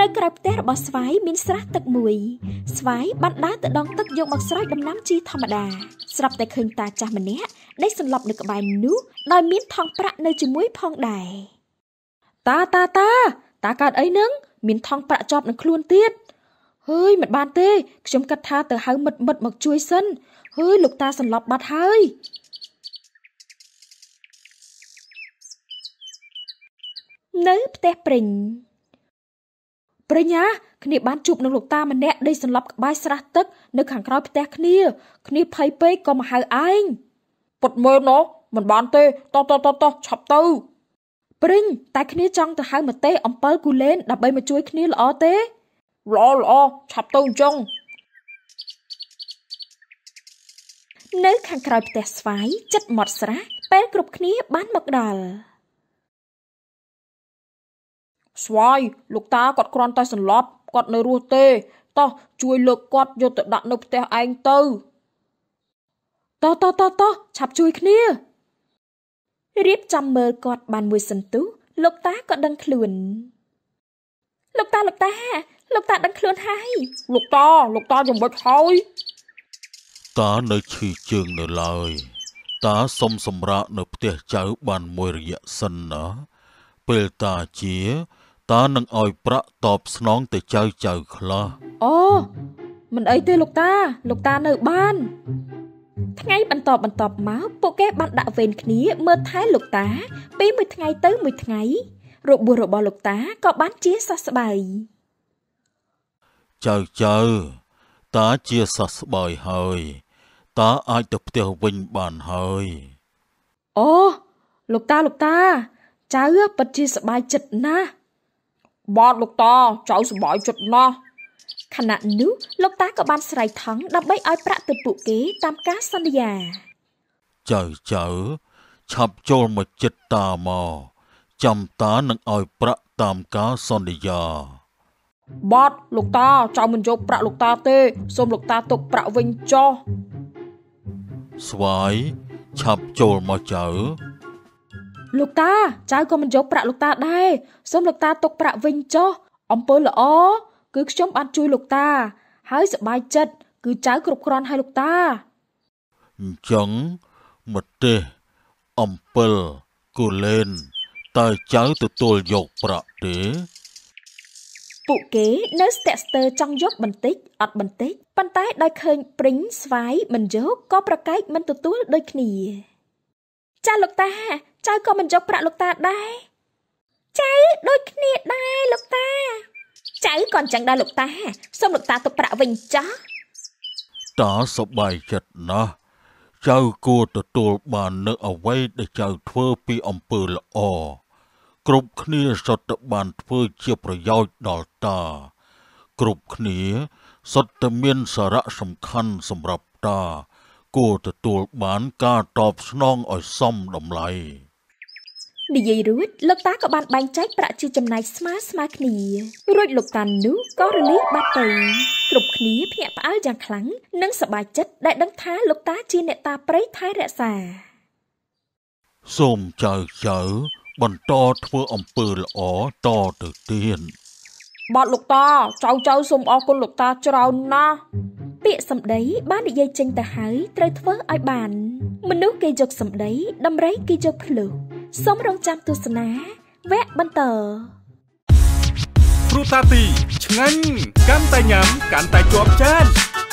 នៅក្រៅផ្ទះរបស់ស្វាយមានស្រះទឹកមួយ ស្វាយបានដើរទៅដងទឹកយកមកស្រោចដំណាំជីធម្មតាស្រាប់តែឃើញតាចាស់ម្នាក់ដេកសន្លប់នៅក្បែរនោះដោយមានថង់ប្រាក់នៅជាមួយផងដែរតាតាតា តាកើតអីនឹងមានថង់ប្រាក់ជាប់នឹងខ្លួនទៀតហើយមិនបានទេខ្ញុំគិតថា ទៅហៅមិត្តមិត្តមកជួយសិនហើយលោកតាសន្លប់បាត់ហើយនៅផ្ទះព្រិញប្រញ្ញាគ្នាបានជួបនឹងលោកតាម្នាក់ដេកសន្លប់ក្បែរស្រះទឹកនៅខាងក្រោយផ្ទះគ្នា គ្នាភ័យពេកក៏មកហៅឯងពុតមើលណោះមិនបានទេតោះតោះតោះឆាប់ទៅ ព្រិញតែគ្នាចង់ទៅហៅម្ទេសអំពិលគូលែនដើម្បីមកជួយគ្នាល្អទេល្អល្អឆាប់ទៅអញ្ចឹងនៅខាងក្រោយផ្ទះស្វាយចិត្តមាត់ស្រះពេលគ្រប់គ្នាបានមកដល់ស្វាយលោកតាគាត់គ្រាន់តែសន្លប់គាត់នៅរស់ទេតោះជួយលើកគាត់យកទៅដាក់នៅផ្ទះឯងទៅតោះតោះតោះតោះឆាប់ជួយគ្នារៀបចំមើលគាត់បានមួយសន្ទុះលោកតាក៏ដឹងខ្លួនលោកតាលោកតាលោកតាដឹងខ្លួនហើយលោកតាលោកតាយ៉ាងម៉េចហើយតានៅឈឺជើងនៅឡើយ តាសុំសម្រាកនៅផ្ទះចៅបានមួយរយៈសិនណាពេលតាជាតើនឹងឲ្យ ប្រាក់តបស្នង ទៅចៅចៅខ្លះអូមិនអីទេលោកតាលោកតានៅបាន ថ្ងៃបន្តបន្តមកពួកគេបានដាក់វេនគ្នា មើលថែលោកតាពីមួយថ្ងៃ ទៅមួយថ្ងៃរបួសរបស់លោកតាក៏បាន ជាសះស្បើយចៅចៅតាជាសះស្បើយហើយតាអាចទៅផ្ទះវិញបានហើយអូលោកតាលោកតាចៅពិតជាសบายចិត្តណាស់បតលោកតាចៅសម្បាយចិត្តណាស់ខណៈនោះលោកតាក៏បានស្រ័យថងដើម្បីឲ្យប្រាក់ទៅពួកគេតាមការសន្យាចៅចៅឆាប់ចូលមកចិត្តតាមកចាំតានឹងឲ្យប្រាក់តាមការសន្យាបាត់លោកតាចៅមិនយកប្រាក់លោកតាទេសូមលោកតាទុកប្រាក់វិញចុះស្វាយឆាប់ចូលមកចៅលោកតាចៅក៏មិនយកប្រាក់លោកតាដែរសូមលោកតាទុកប្រាក់វិញចុះអំពើល្អគឺខ្ញុំបានជួយលោកតាហើយសប្បាយចិត្តគឺចៅគ្រប់គ្រាន់ឲ្យលោកតាអញ្ចឹងមកទេអំពិលគូលែនតើចៅទទួលយកប្រាក់ទេពួកគេនៅស្ទាក់ស្ទើរចង់យកបន្តិចអត់បន្តិចប៉ុន្តែដោយឃើញព្រិញស្វាយមិនយកក៏ប្រកែកមិនទទួលដូចគ្នាចាលោកតាចៅក៏មិនយកប្រាក់លោកតាដែរចៅដូចគ្នាដែរលោកតាចៅក៏អញ្ចឹងដែរលោកតាសូមលោកតាទុកប្រាក់វិញចាស់តាសប្បាយចិត្តណាស់ចៅគួរទទួលបាននូវអ្វីដែលចៅធ្វើពីអំពើល្អគ្រប់គ្នាសុទ្ធតែបានធ្វើជាប្រយោជន៍ដល់តា គ្រប់គ្នាសុទ្ធតែមានសារៈសំខាន់សម្រាប់តាគួរទទួលបានការតបស្នងឲ្យសមតម្លៃនិយាយរួចលោកតាក៏បានបែងចែកប្រាក់ជាចំណែកស្មើស្មើគ្នារួចលោកតានោះក៏រលាបាត់ទៅគ្រប់គ្នាភ្ញាក់ផ្អើលយ៉ាងខ្លាំងនិងសប្បាយចិត្តដែលដឹងថាលោកតាជាអ្នកតាព្រៃថែរក្សាសូមចៅចៅបន្តធ្វើអំពើល្អតទៅទៀតបាទលោកតាចៅចៅសូមអរគុណលោកតាច្រើនណាស់ពាក្យសម្ដីបាននិយាយចេញទៅហើយត្រូវធ្វើឲ្យបាន មនុស្សគេយកសម្ដីដំរីគេយកភ្លុះសូមរងចាំទស្សនាវគ្គបន្តព្រោះតាទី ឆ្ងាញ់កាន់តែញ៉ាំកាន់តែជាប់ចាន